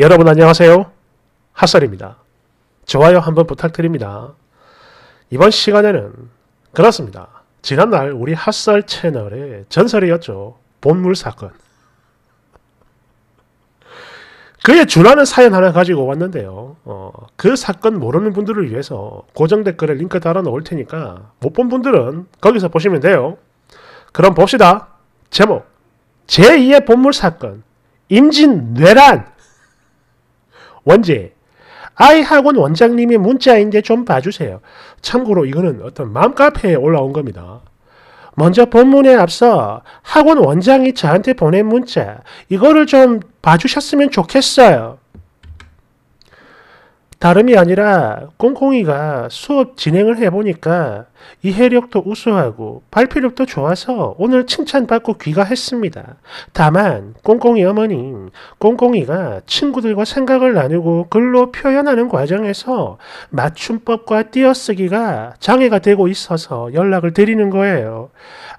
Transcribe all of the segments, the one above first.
여러분 안녕하세요. 핫설입니다. 좋아요 한번 부탁드립니다. 이번 시간에는 그렇습니다. 지난날 우리 핫설 채널의 전설이었죠. 본물 사건. 그에 준하는 사연 하나 가지고 왔는데요. 어, 그 사건 모르는 분들을 위해서 고정 댓글에 링크 달아 놓을 테니까 못 본 분들은 거기서 보시면 돼요. 그럼 봅시다. 제목 제2의 본물 사건 임진 뇌란 원제 아이학원 원장님이 문자인데 좀 봐주세요. 참고로 이거는 어떤 맘카페에 올라온 겁니다. 먼저 본문에 앞서 학원 원장이 저한테 보낸 문자 이거를 좀 봐주셨으면 좋겠어요. 다름이 아니라 꽁꽁이가 수업 진행을 해보니까 이해력도 우수하고 발표력도 좋아서 오늘 칭찬받고 귀가했습니다. 다만 꽁꽁이 어머님, 꽁꽁이가 친구들과 생각을 나누고 글로 표현하는 과정에서 맞춤법과 띄어쓰기가 장애가 되고 있어서 연락을 드리는 거예요.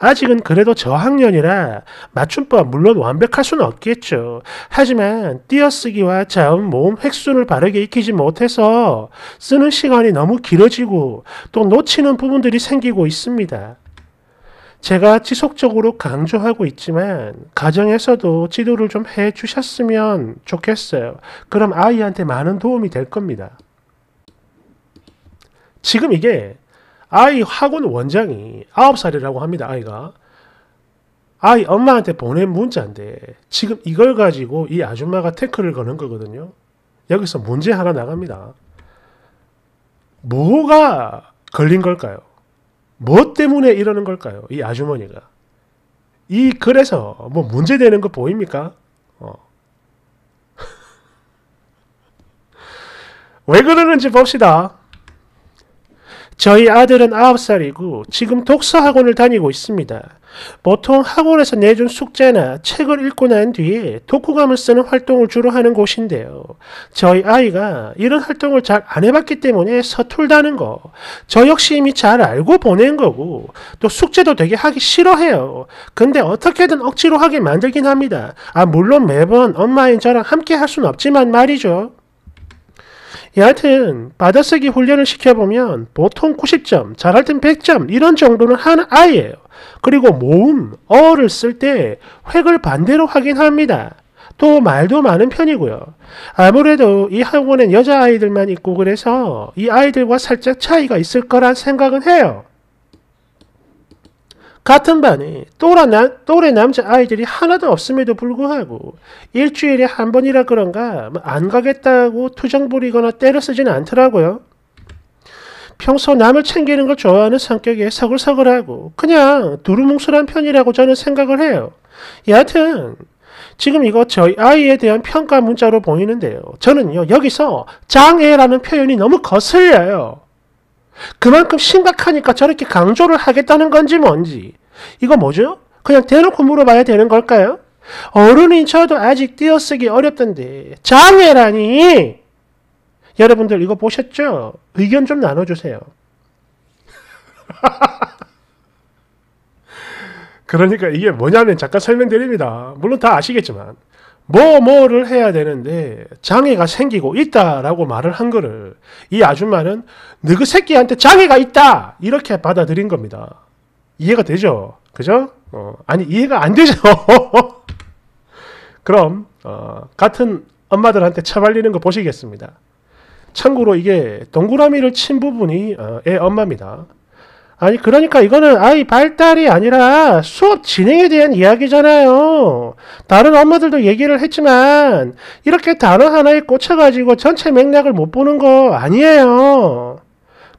아직은 그래도 저학년이라 맞춤법 물론 완벽할 수는 없겠죠. 하지만 띄어쓰기와 자음, 모음, 획순을 바르게 익히지 못해서 쓰는 시간이 너무 길어지고 또 놓치는 부분도 문제들이 생기고 있습니다. 제가 지속적으로 강조하고 있지만 가정에서도 지도를 좀 해 주셨으면 좋겠어요. 그럼 아이한테 많은 도움이 될 겁니다. 지금 이게 아이 학원 원장이 9살이라고 합니다. 아이가. 아이 엄마한테 보낸 문자인데 지금 이걸 가지고 이 아줌마가 태클을 거는 거거든요. 여기서 문제 하나 나갑니다. 뭐가 걸린 걸까요? 뭐 때문에 이러는 걸까요? 이 아주머니가. 이 글에서 뭐 문제되는 거 보입니까? 어. 왜 그러는지 봅시다. 저희 아들은 9살이고 지금 독서 학원을 다니고 있습니다. 보통 학원에서 내준 숙제나 책을 읽고 난 뒤에 독후감을 쓰는 활동을 주로 하는 곳인데요. 저희 아이가 이런 활동을 잘 안 해봤기 때문에 서툴다는 거, 저 역시 이미 잘 알고 보낸 거고, 또 숙제도 되게 하기 싫어해요. 근데 어떻게든 억지로 하게 만들긴 합니다. 아, 물론 매번 엄마인 저랑 함께 할순 없지만 말이죠. 여하튼 받아쓰기 훈련을 시켜보면 보통 90점, 잘할 땐 100점 이런 정도는 한 아이예요. 그리고 모음, 어를 쓸 때 획을 반대로 확인 합니다. 또 말도 많은 편이고요. 아무래도 이 학원엔 여자아이들만 있고 그래서 이 아이들과 살짝 차이가 있을 거란 생각은 해요. 같은 반에 또래, 남자 아이들이 하나도 없음에도 불구하고 일주일에 한 번이라 그런가 뭐 안 가겠다고 투정 부리거나 때려 쓰진 않더라고요. 평소 남을 챙기는 걸 좋아하는 성격에 서글서글하고 그냥 두루뭉술한 편이라고 저는 생각을 해요. 여하튼 지금 이거 저희 아이에 대한 평가 문자로 보이는데요. 저는요 여기서 장애라는 표현이 너무 거슬려요. 그만큼 심각하니까 저렇게 강조를 하겠다는 건지 뭔지. 이거 뭐죠? 그냥 대놓고 물어봐야 되는 걸까요? 어른인 저도 아직 띄어쓰기 어렵던데 장애라니! 여러분들 이거 보셨죠? 의견 좀 나눠주세요. 그러니까 이게 뭐냐면 잠깐 설명드립니다. 물론 다 아시겠지만 뭐 뭐를 해야 되는데 장애가 생기고 있다라고 말을 한 거를 이 아줌마는 너그 새끼한테 장애가 있다 이렇게 받아들인 겁니다. 이해가 되죠? 그죠? 어, 아니 이해가 안 되죠. 그럼 어, 같은 엄마들한테 차발리는 거 보시겠습니다. 참고로 이게 동그라미를 친 부분이 어, 애 엄마입니다. 아니 그러니까 이거는 아이 발달이 아니라 수업 진행에 대한 이야기잖아요. 다른 엄마들도 얘기를 했지만 이렇게 단어 하나에 꽂혀가지고 전체 맥락을 못 보는 거 아니에요.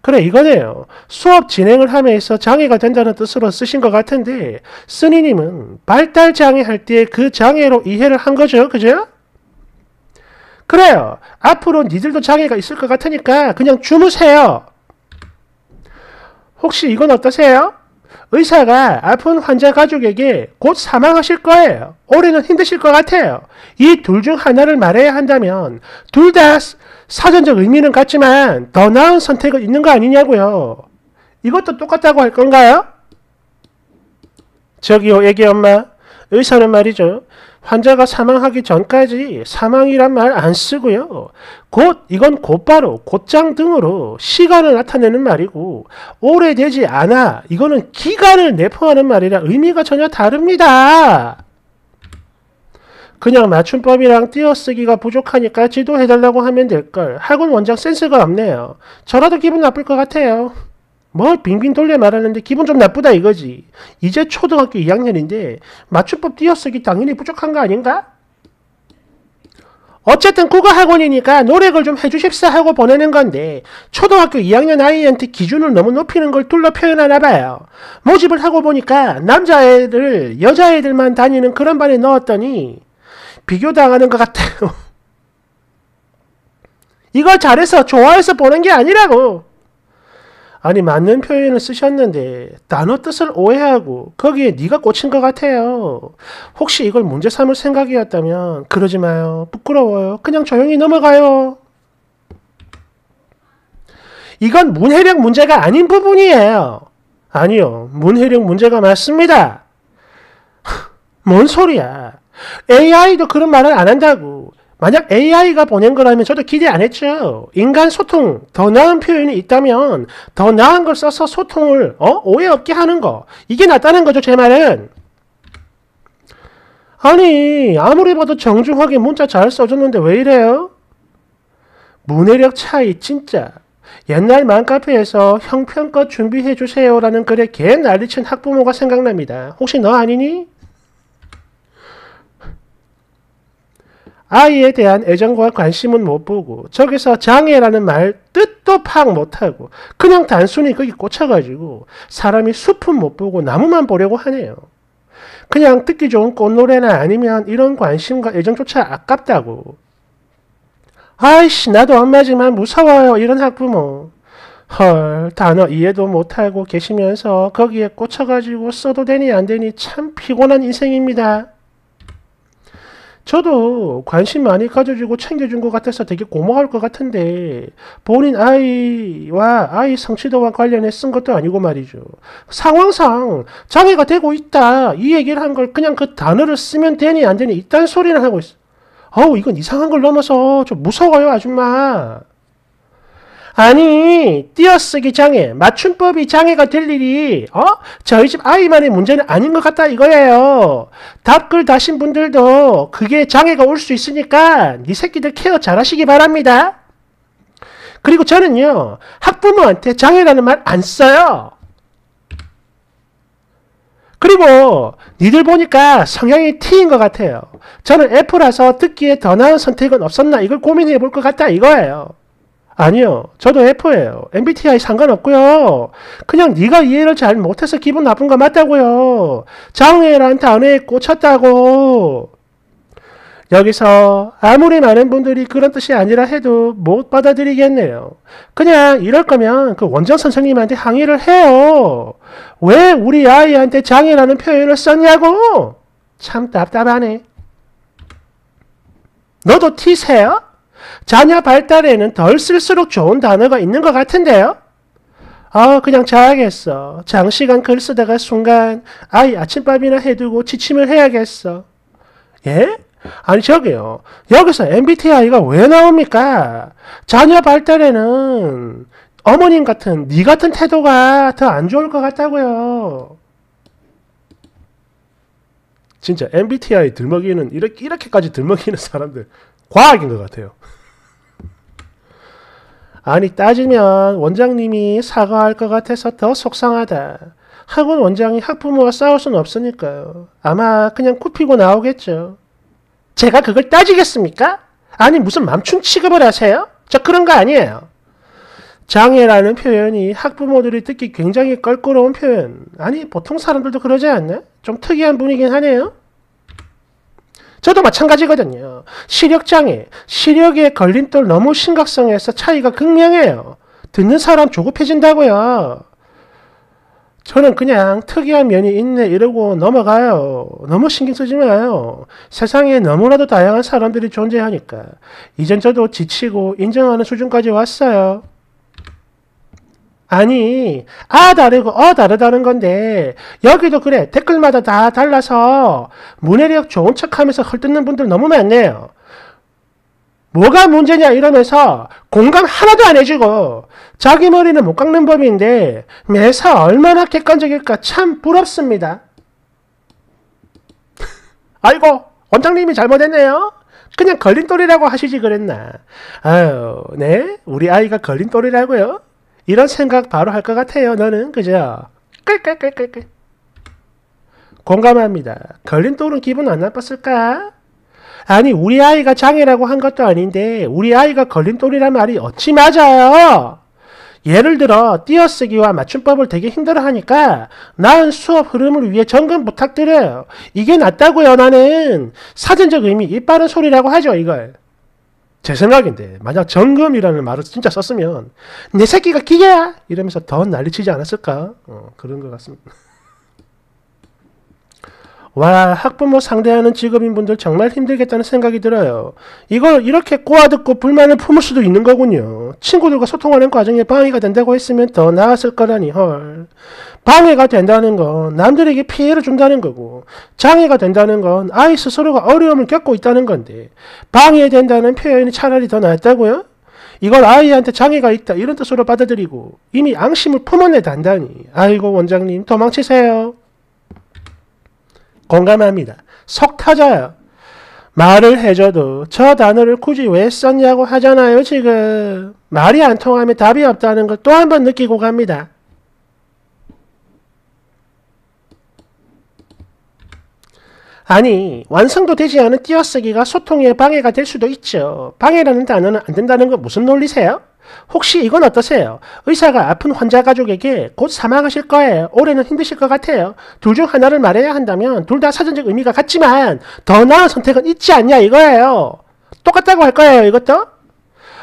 그래 이거네요. 수업 진행을 함에 있어 장애가 된다는 뜻으로 쓰신 것 같은데 스니님은 발달 장애 할때 그 장애로 이해를 한 거죠, 그죠? 그래요. 앞으로 니들도 장애가 있을 것 같으니까 그냥 주무세요. 혹시 이건 어떠세요? 의사가 아픈 환자 가족에게 곧 사망하실 거예요. 올해는 힘드실 것 같아요. 이 둘 중 하나를 말해야 한다면 둘 다 사전적 의미는 같지만 더 나은 선택은 있는 거 아니냐고요. 이것도 똑같다고 할 건가요? 저기요, 애기 엄마. 의사는 말이죠. 환자가 사망하기 전까지 사망이란 말 안 쓰고요. 곧 이건 곧바로 곧장 등으로 시간을 나타내는 말이고 오래되지 않아 이거는 기간을 내포하는 말이라 의미가 전혀 다릅니다. 그냥 맞춤법이랑 띄어쓰기가 부족하니까 지도해달라고 하면 될걸. 학원 원장 센스가 없네요. 저라도 기분 나쁠 것 같아요. 뭐 빙빙 돌려 말하는데 기분 좀 나쁘다 이거지. 이제 초등학교 2학년인데 맞춤법 띄어쓰기 당연히 부족한 거 아닌가? 어쨌든 국어 학원이니까 노력을 좀 해주십사 하고 보내는 건데 초등학교 2학년 아이한테 기준을 너무 높이는 걸 둘러 표현하나 봐요. 모집을 하고 보니까 남자애들, 여자애들만 다니는 그런 반에 넣었더니 비교당하는 것 같아요. 이걸 잘해서 좋아해서 보는 게 아니라고. 아니 맞는 표현을 쓰셨는데 단어 뜻을 오해하고 거기에 네가 꽂힌 것 같아요. 혹시 이걸 문제 삼을 생각이었다면 그러지 마요. 부끄러워요. 그냥 조용히 넘어가요. 이건 문해력 문제가 아닌 부분이에요. 아니요. 문해력 문제가 맞습니다. 뭔 소리야. AI도 그런 말을 안 한다고. 만약 AI가 보낸 거라면 저도 기대 안 했죠. 인간 소통, 더 나은 표현이 있다면 더 나은 걸 써서 소통을 어? 오해 없게 하는 거. 이게 낫다는 거죠, 제 말은. 아니, 아무리 봐도 정중하게 문자 잘 써줬는데 왜 이래요? 문해력 차이, 진짜. 옛날 맘카페에서 형편껏 준비해주세요라는 글에 개 난리친 학부모가 생각납니다. 혹시 너 아니니? 아이에 대한 애정과 관심은 못 보고 저기서 장애라는 말 뜻도 파악 못하고 그냥 단순히 거기 꽂혀가지고 사람이 숲은 못 보고 나무만 보려고 하네요. 그냥 듣기 좋은 꽃노래나 아니면 이런 관심과 애정조차 아깝다고. 아이씨 나도 엄마지만 무서워요 이런 학부모. 헐 단어 이해도 못하고 계시면서 거기에 꽂혀가지고 써도 되니 안 되니 참 피곤한 인생입니다. 저도 관심 많이 가져주고 챙겨준 것 같아서 되게 고마울 것 같은데 본인 아이와 아이 성취도와 관련해 쓴 것도 아니고 말이죠. 상황상 장애가 되고 있다 이 얘기를 한 걸 그냥 그 단어를 쓰면 되니 안 되니 이딴 소리를 하고 있어. 어우 이건 이상한 걸 넘어서 좀 무서워요 아줌마. 아니 띄어쓰기 장애, 맞춤법이 장애가 될 일이 어? 저희 집 아이만의 문제는 아닌 것 같다 이거예요. 답글 다신 분들도 그게 장애가 올 수 있으니까 니 새끼들 케어 잘하시기 바랍니다. 그리고 저는요 학부모한테 장애라는 말 안 써요. 그리고 니들 보니까 성향이 T인 것 같아요. 저는 F라서 듣기에 더 나은 선택은 없었나 이걸 고민해 볼 것 같다 이거예요. 아니요. 저도 F예요. MBTI 상관없고요. 그냥 네가 이해를 잘 못해서 기분 나쁜 거 맞다고요. 장애인한테 안에 꽂혔다고. 여기서 아무리 많은 분들이 그런 뜻이 아니라 해도 못 받아들이겠네요. 그냥 이럴 거면 그 원장 선생님한테 항의를 해요. 왜 우리 아이한테 장애라는 표현을 썼냐고! 참 답답하네. 너도 티세요? 자녀 발달에는 덜 쓸수록 좋은 단어가 있는 것 같은데요? 아, 그냥 자야겠어. 장시간 글 쓰다가 순간 아이 아침밥이나 해두고 지침을 해야겠어. 예? 아니 저기요. 여기서 MBTI가 왜 나옵니까? 자녀 발달에는 어머님 같은 네 같은 태도가 더 안 좋을 것 같다고요. 진짜 MBTI 들먹이는 이렇게 이렇게까지 들먹이는 사람들 과학인 것 같아요. 아니 따지면 원장님이 사과할 것 같아서 더 속상하다. 학원 원장이 학부모와 싸울 순 없으니까요. 아마 그냥 굽히고 나오겠죠. 제가 그걸 따지겠습니까? 아니 무슨 맘충 취급을 하세요? 저 그런 거 아니에요. 장애라는 표현이 학부모들이 듣기 굉장히 껄끄러운 표현. 아니 보통 사람들도 그러지 않나? 좀 특이한 분이긴 하네요. 저도 마찬가지거든요. 시력장애, 시력에 걸린 돌 너무 심각성에서 차이가 극명해요. 듣는 사람 조급해진다고요. 저는 그냥 특이한 면이 있네 이러고 넘어가요. 너무 신경 쓰지 마요. 세상에 너무나도 다양한 사람들이 존재하니까. 이젠 저도 지치고 인정하는 수준까지 왔어요. 아니 아 다르고 어 다르다는 건데 여기도 그래 댓글마다 다 달라서 문해력 좋은 척하면서 헐뜯는 분들 너무 많네요. 뭐가 문제냐 이러면서 공감 하나도 안 해주고 자기 머리는 못 깎는 법인데 매사 얼마나 객관적일까 참 부럽습니다. 아이고 원장님이 잘못했네요. 그냥 걸린돌이라고 하시지 그랬나. 아유 네 우리 아이가 걸린돌이라고요. 이런 생각 바로 할 것 같아요. 너는 그죠? 끌끌끌끌끌. 공감합니다. 걸린돌은 기분 안 나빴을까? 아니 우리 아이가 장애라고 한 것도 아닌데 우리 아이가 걸린돌이란 말이 어찌 맞아요? 예를 들어 띄어쓰기와 맞춤법을 되게 힘들어하니까 나은 수업 흐름을 위해 점검 부탁드려요. 이게 낫다고요 나는 사전적 의미 이빠른 소리라고 하죠 이걸. 제 생각인데 만약 점검이라는 말을 진짜 썼으면 내 새끼가 기계야 이러면서 더 난리치지 않았을까 어, 그런 것 같습니다. 와 학부모 상대하는 직업인분들 정말 힘들겠다는 생각이 들어요. 이걸 이렇게 꼬아듣고 불만을 품을 수도 있는 거군요. 친구들과 소통하는 과정에 방해가 된다고 했으면 더 나았을 거라니 헐. 방해가 된다는 건 남들에게 피해를 준다는 거고 장애가 된다는 건 아이 스스로가 어려움을 겪고 있다는 건데 방해된다는 표현이 차라리 더 낫다고요? 이걸 아이한테 장애가 있다 이런 뜻으로 받아들이고 이미 앙심을 품어내 단단히 아이고 원장님 도망치세요. 공감합니다. 석 타자요. 말을 해줘도 저 단어를 굳이 왜 썼냐고 하잖아요 지금. 말이 안 통하면 답이 없다는 걸 또 한 번 느끼고 갑니다. 아니 완성도 되지 않은 띄어쓰기가 소통에 방해가 될 수도 있죠. 방해라는 단어는 안 된다는 건 무슨 논리세요? 혹시 이건 어떠세요? 의사가 아픈 환자 가족에게 곧 사망하실 거예요. 올해는 힘드실 것 같아요. 둘 중 하나를 말해야 한다면 둘 다 사전적 의미가 같지만 더 나은 선택은 있지 않냐 이거예요. 똑같다고 할 거예요 이것도?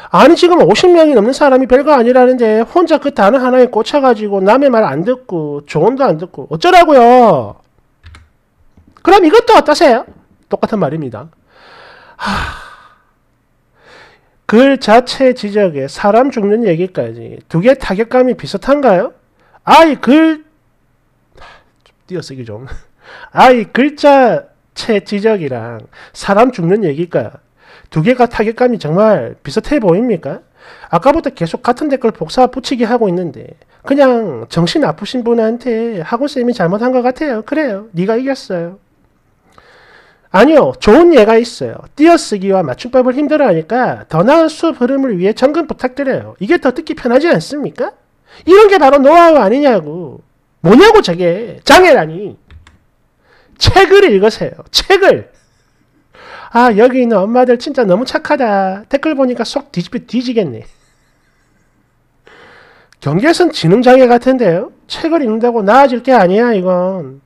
아니 지금 50명이 넘는 사람이 별거 아니라는데 혼자 그 단어 하나에 꽂혀가지고 남의 말 안 듣고 조언도 안 듣고 어쩌라고요? 그럼 이것도 어떠세요? 똑같은 말입니다. 하... 글 자체 지적에 사람 죽는 얘기까지 두 개 타격감이 비슷한가요? 아이 글 띄어쓰기 좀 아이 글자 채 지적이랑 사람 죽는 얘기가 두 개가 타격감이 정말 비슷해 보입니까? 아까부터 계속 같은 댓글 복사 붙이기 하고 있는데 그냥 정신 아프신 분한테 학원쌤이 잘못한 것 같아요. 그래요. 네가 이겼어요. 아니요. 좋은 예가 있어요. 띄어쓰기와 맞춤법을 힘들어하니까 더 나은 수업 흐름을 위해 점검 부탁드려요. 이게 더 듣기 편하지 않습니까? 이런 게 바로 노하우 아니냐고. 뭐냐고 저게. 장애라니. 책을 읽으세요. 책을. 아 여기 있는 엄마들 진짜 너무 착하다. 댓글 보니까 속 뒤집어 뒤지겠네. 경계선 지능장애 같은데요? 책을 읽는다고 나아질 게 아니야 이건.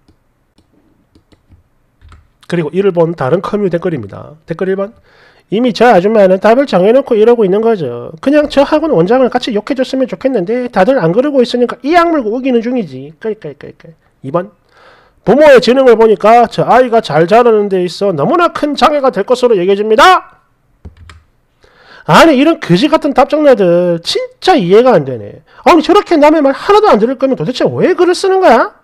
그리고 이를 본 다른 커뮤 댓글입니다. 댓글 1번. 이미 저 아줌마는 답을 정해놓고 이러고 있는 거죠. 그냥 저 학원 원장을 같이 욕해줬으면 좋겠는데 다들 안 그러고 있으니까 이 악물고 우기는 중이지. 그러니까, 2번. 부모의 지능을 보니까 저 아이가 잘 자라는 데 있어 너무나 큰 장애가 될 것으로 얘기해집니다. 아니 이런 거지 같은 답장네들 진짜 이해가 안 되네. 아니 저렇게 남의 말 하나도 안 들을 거면 도대체 왜 글을 쓰는 거야?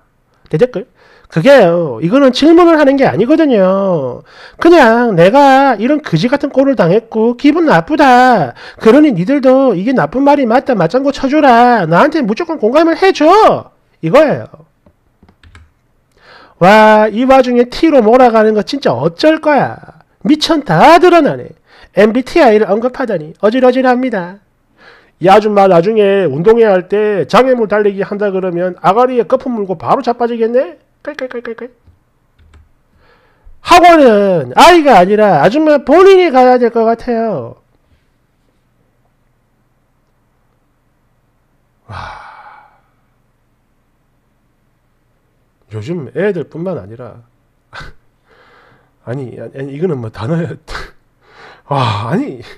대댓글. 그게요. 이거는 질문을 하는 게 아니거든요. 그냥 내가 이런 그지 같은 꼴을 당했고 기분 나쁘다. 그러니 니들도 이게 나쁜 말이 맞다. 맞장구 쳐주라. 나한테 무조건 공감을 해줘. 이거예요. 와, 이 와중에 T로 몰아가는 거 진짜 어쩔 거야. 미천 다 드러나네. MBTI를 언급하다니 어질어질합니다. 이 아줌마 나중에 운동회 할 때 장애물 달리기 한다 그러면 아가리에 거품 물고 바로 자빠지겠네? 끌끌끌끌끌. 학원은 아이가 아니라 아줌마 본인이 가야 될 것 같아요. 와. 요즘 애들뿐만 아니라 아니, 아니 이거는 뭐 단어야. 와, 아니.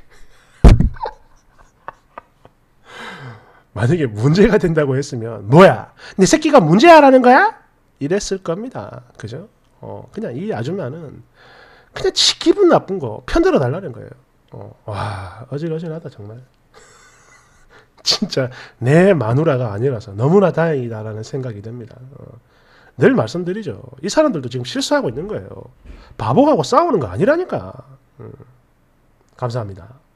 만약에 문제가 된다고 했으면 뭐야? 내 새끼가 문제야라는 거야? 이랬을 겁니다. 그죠? 어, 그냥 이 아줌마는 그냥 지 기분 나쁜 거 편들어 달라는 거예요. 어, 와, 어질어질하다, 정말. 진짜 내 마누라가 아니라서 너무나 다행이다라는 생각이 듭니다. 어, 늘 말씀드리죠. 이 사람들도 지금 실수하고 있는 거예요. 바보하고 싸우는 거 아니라니까. 음, 감사합니다.